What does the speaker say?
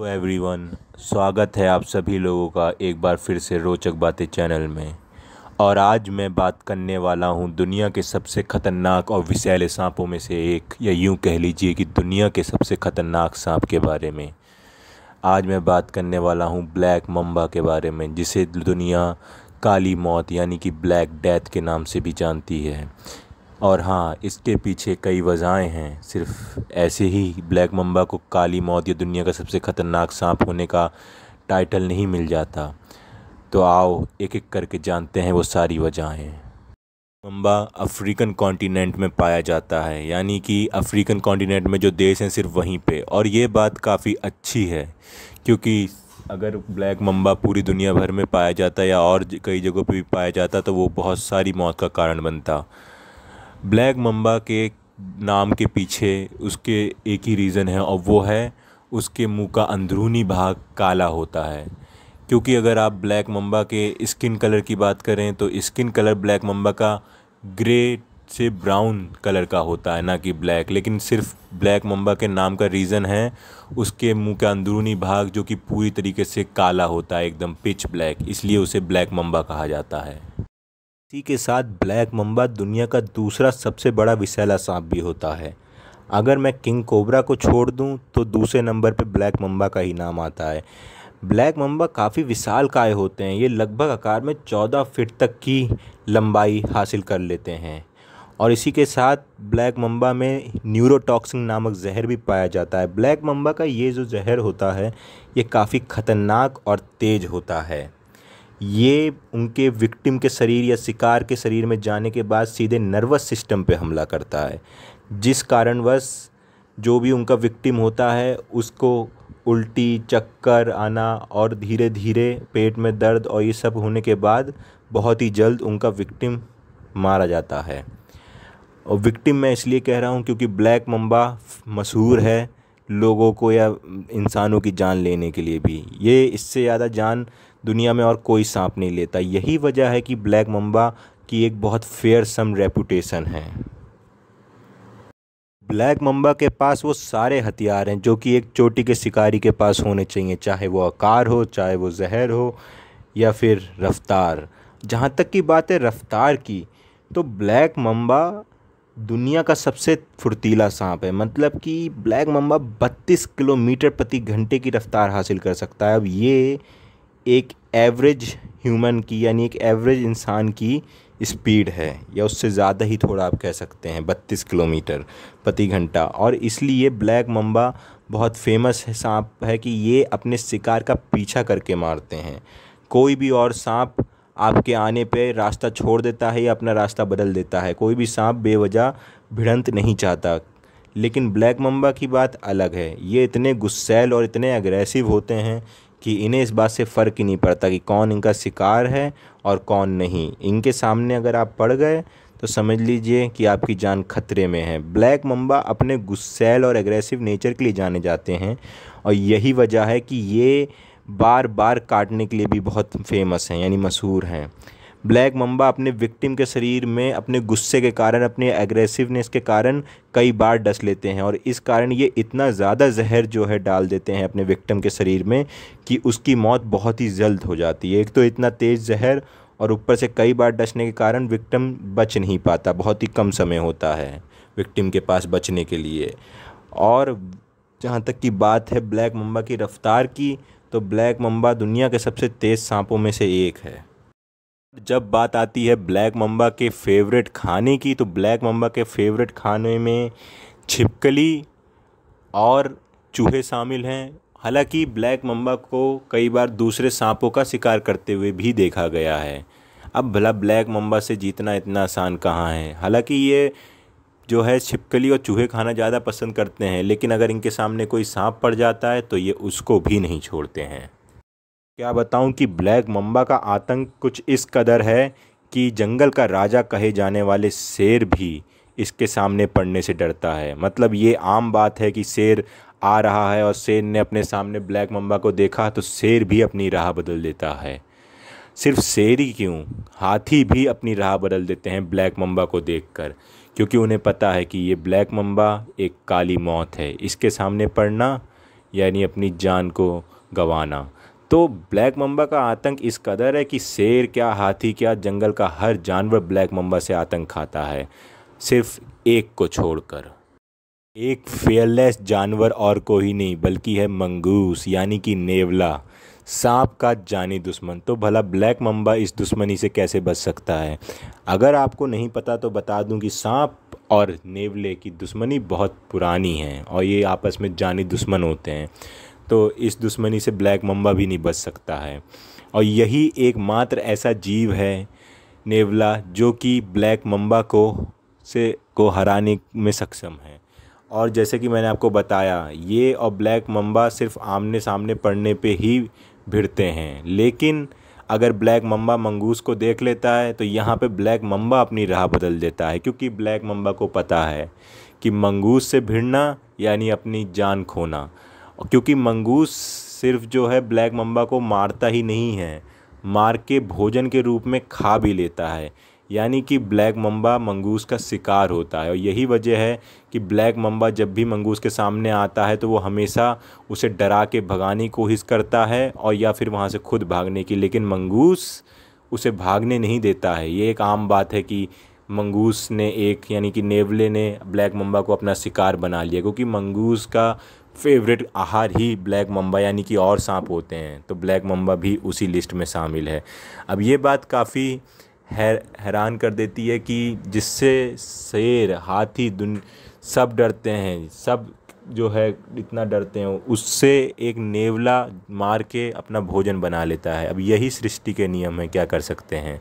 hello everyone स्वागत है आप सभी लोगों का एक बार फिर से रोचक बातें चैनल में और आज मैं बात करने वाला हूं दुनिया के सबसे ख़तरनाक और विशैले सांपों में से एक या यूं कह लीजिए कि दुनिया के सबसे ख़तरनाक सांप के बारे में आज मैं बात करने वाला हूं ब्लैक मम्बा के बारे में जिसे दुनिया काली मौत यानी कि ब्लैक डेथ के नाम से भी जानती है और हाँ इसके पीछे कई वजहें हैं सिर्फ ऐसे ही ब्लैक मम्बा को काली मौत या दुनिया का सबसे ख़तरनाक सांप होने का टाइटल नहीं मिल जाता तो आओ एक एक करके जानते हैं वो सारी वजहें मम्बा अफ्रीकन कॉन्टीनेंट में पाया जाता है यानी कि अफ्रीकन कॉन्टीनेंट में जो देश हैं सिर्फ वहीं पे और ये बात काफ़ी अच्छी है क्योंकि अगर ब्लैक मम्बा पूरी दुनिया भर में पाया जाता या और कई जगहों पे भी पाया जाता तो वो बहुत सारी मौत का कारण बनता ब्लैक मम्बा के नाम के पीछे उसके एक ही रीज़न है और वो है उसके मुंह का अंदरूनी भाग काला होता है क्योंकि अगर आप ब्लैक मम्बा के स्किन कलर की बात करें तो स्किन कलर ब्लैक मम्बा का ग्रे से ब्राउन कलर का होता है ना कि ब्लैक लेकिन सिर्फ ब्लैक मम्बा के नाम का रीज़न है उसके मुंह का अंदरूनी भाग जो कि पूरी तरीके से काला होता है एकदम पिच ब्लैक इसलिए उसे ब्लैक मम्बा कहा जाता है इसी के साथ ब्लैक मम्बा दुनिया का दूसरा सबसे बड़ा विषैला सांप भी होता है अगर मैं किंग कोबरा को छोड़ दूं तो दूसरे नंबर पर ब्लैक मम्बा का ही नाम आता है ब्लैक मम्बा काफ़ी विशाल काय होते हैं ये लगभग आकार में चौदह फिट तक की लंबाई हासिल कर लेते हैं और इसी के साथ ब्लैक मम्बा में न्यूरोटॉक्सिन नामक जहर भी पाया जाता है ब्लैक मम्बा का ये जो जहर होता है ये काफ़ी ख़तरनाक और तेज़ होता है ये उनके विक्टिम के शरीर या शिकार के शरीर में जाने के बाद सीधे नर्वस सिस्टम पे हमला करता है जिस कारणवश जो भी उनका विक्टिम होता है उसको उल्टी चक्कर आना और धीरे धीरे पेट में दर्द और ये सब होने के बाद बहुत ही जल्द उनका विक्टिम मारा जाता है और विक्टिम मैं इसलिए कह रहा हूँ क्योंकि ब्लैक मम्बा मशहूर है लोगों को या इंसानों की जान लेने के लिए भी ये इससे ज़्यादा जान दुनिया में और कोई सांप नहीं लेता यही वजह है कि ब्लैक मम्बा की एक बहुत फेयर सम रेपूटेशन है ब्लैक मम्बा के पास वो सारे हथियार हैं जो कि एक चोटी के शिकारी के पास होने चाहिए चाहे वो आकार हो चाहे वो जहर हो या फिर रफ्तार जहाँ तक की बात है रफ्तार की तो ब्लैक मम्बा दुनिया का सबसे फुर्तीला सांप है मतलब कि ब्लैक मम्बा 32 किलोमीटर प्रति घंटे की रफ्तार हासिल कर सकता है अब ये एक एवरेज ह्यूमन की यानी एक एवरेज इंसान की स्पीड है या उससे ज़्यादा ही थोड़ा आप कह सकते हैं बत्तीस किलोमीटर प्रति घंटा और इसलिए ब्लैक मम्बा बहुत फेमस है सांप है कि ये अपने शिकार का पीछा करके मारते हैं कोई भी और सांप आपके आने पे रास्ता छोड़ देता है या अपना रास्ता बदल देता है कोई भी सांप बेवजह भिड़ंत नहीं चाहता लेकिन ब्लैक मम्बा की बात अलग है ये इतने गुस्सैल और इतने अग्रेसिव होते हैं कि इन्हें इस बात से फ़र्क ही नहीं पड़ता कि कौन इनका शिकार है और कौन नहीं इनके सामने अगर आप पड़ गए तो समझ लीजिए कि आपकी जान खतरे में है ब्लैक मम्बा अपने गुस्सेल और एग्रेसिव नेचर के लिए जाने जाते हैं और यही वजह है कि ये बार बार काटने के लिए भी बहुत फेमस हैं यानी मशहूर हैं ब्लैक मम्बा अपने विक्टिम के शरीर में अपने गुस्से के कारण अपने एग्रेसिवनेस के कारण कई बार डस लेते हैं और इस कारण ये इतना ज़्यादा जहर जो है डाल देते हैं अपने विक्टिम के शरीर में कि उसकी मौत बहुत ही जल्द हो जाती है एक तो इतना तेज़ जहर और ऊपर से कई बार डसने के कारण विक्टिम बच नहीं पाता बहुत ही कम समय होता है विक्टिम के पास बचने के लिए और जहाँ तक की बात है ब्लैक मम्बा की रफ़्तार की तो ब्लैक मम्बा दुनिया के सबसे तेज़ सांपों में से एक है जब बात आती है ब्लैक मम्बा के फेवरेट खाने की तो ब्लैक मम्बा के फेवरेट खाने में छिपकली और चूहे शामिल हैं हालांकि ब्लैक मम्बा को कई बार दूसरे सांपों का शिकार करते हुए भी देखा गया है अब भला ब्लैक मम्बा से जीतना इतना आसान कहाँ है हालांकि ये जो है छिपकली और चूहे खाना ज़्यादा पसंद करते हैं लेकिन अगर इनके सामने कोई सांप पड़ जाता है तो ये उसको भी नहीं छोड़ते हैं क्या बताऊं कि ब्लैक मम्बा का आतंक कुछ इस कदर है कि जंगल का राजा कहे जाने वाले शेर भी इसके सामने पड़ने से डरता है मतलब ये आम बात है कि शेर आ रहा है और शेर ने अपने सामने ब्लैक मम्बा को देखा तो शेर भी अपनी राह बदल देता है सिर्फ शेर ही क्यों हाथी भी अपनी राह बदल देते हैं ब्लैक मम्बा को कर क्योंकि उन्हें पता है कि ये ब्लैक मम्बा एक काली मौत है इसके सामने पड़ना यानी अपनी जान को गंवाना तो ब्लैक मम्बा का आतंक इस कदर है कि शेर क्या हाथी क्या जंगल का हर जानवर ब्लैक मम्बा से आतंक खाता है सिर्फ एक को छोड़कर एक फेयरलेस जानवर और कोई नहीं बल्कि है मंगूस यानी कि नेवला सांप का जानी दुश्मन तो भला ब्लैक मम्बा इस दुश्मनी से कैसे बच सकता है अगर आपको नहीं पता तो बता दूं कि सांप और नेवले की दुश्मनी बहुत पुरानी है और ये आपस में जानी दुश्मन होते हैं तो इस दुश्मनी से ब्लैक मम्बा भी नहीं बच सकता है और यही एकमात्र ऐसा जीव है नेवला जो कि ब्लैक मम्बा को से को हराने में सक्षम है और जैसे कि मैंने आपको बताया ये और ब्लैक मम्बा सिर्फ आमने सामने पड़ने पे ही भिड़ते हैं लेकिन अगर ब्लैक मम्बा मंगूस को देख लेता है तो यहाँ पे ब्लैक मम्बा अपनी राह बदल देता है क्योंकि ब्लैक मम्बा को पता है कि मंगूस से भिड़ना यानी अपनी जान खोना क्योंकि मंगूस सिर्फ जो है ब्लैक मम्बा को मारता ही नहीं है मार के भोजन के रूप में खा भी लेता है यानी कि ब्लैक मम्बा मंगूस का शिकार होता है और यही वजह है कि ब्लैक मम्बा जब भी मंगूस के सामने आता है तो वो हमेशा उसे डरा के भगाने की कोशिश करता है और या फिर वहाँ से खुद भागने की लेकिन मंगूस उसे भागने नहीं देता है ये एक आम बात है कि मंगूस ने एक यानी कि नेवले ने ब्लैक मम्बा को अपना शिकार बना लिया क्योंकि मंगूस का फेवरेट आहार ही ब्लैक मम्बा यानी कि और सांप होते हैं तो ब्लैक मम्बा भी उसी लिस्ट में शामिल है अब ये बात काफ़ी है हैरान कर देती है कि जिससे शेर हाथी दुन सब डरते हैं सब जो है इतना डरते हैं उससे एक नेवला मार के अपना भोजन बना लेता है अब यही सृष्टि के नियम है क्या कर सकते हैं